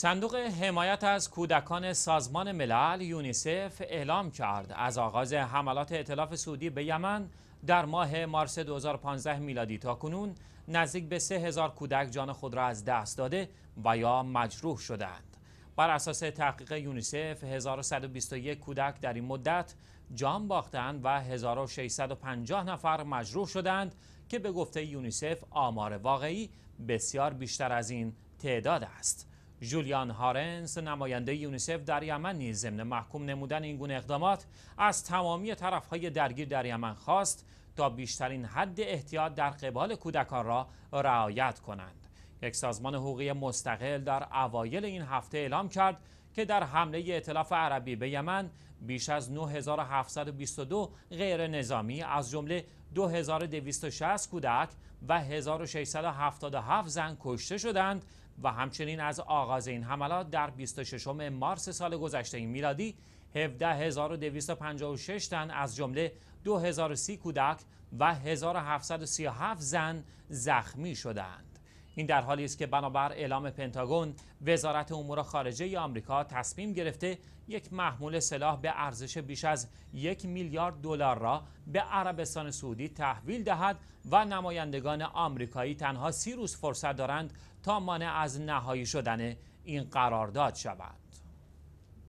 صندوق حمایت از کودکان سازمان ملل یونیسف اعلام کرد از آغاز حملات اطلاف سعودی به یمن در ماه مارس 2015 میلادی تا کنون نزدیک به 3000 کودک جان خود را از دست داده و یا مجروح شدند. بر اساس تحقیق یونیسف 1121 کودک در این مدت جان باختند و 1650 نفر مجروح شدند که به گفته یونیسف آمار واقعی بسیار بیشتر از این تعداد است. جولیان هارنس، نماینده یونیسف در یمن نیز ضمن محکوم نمودن این گونه اقدامات از تمامی طرفهای درگیر در یمن خواست تا بیشترین حد احتیاط در قبال کودکان را رعایت کنند یک سازمان حقوقی مستقل در اوایل این هفته اعلام کرد که در حمله اطلاف عربی به یمن بیش از 9722 غیر نظامی از جمله 2260 کودک و 1677 زن کشته شدند و همچنین از آغاز این حملات در 26 مارس سال گذشته میلادی 17256 تن از جمله 2030 کودک و 1737 زن زخمی شدند. این در حالی است که بنابر اعلام پنتاگون وزارت امور خارجه آمریکا تصمیم گرفته یک محمول سلاح به ارزش بیش از یک میلیارد دلار را به عربستان سعودی تحویل دهد و نمایندگان آمریکایی تنها سی روز فرصت دارند تا مانع از نهایی شدن این قرارداد شود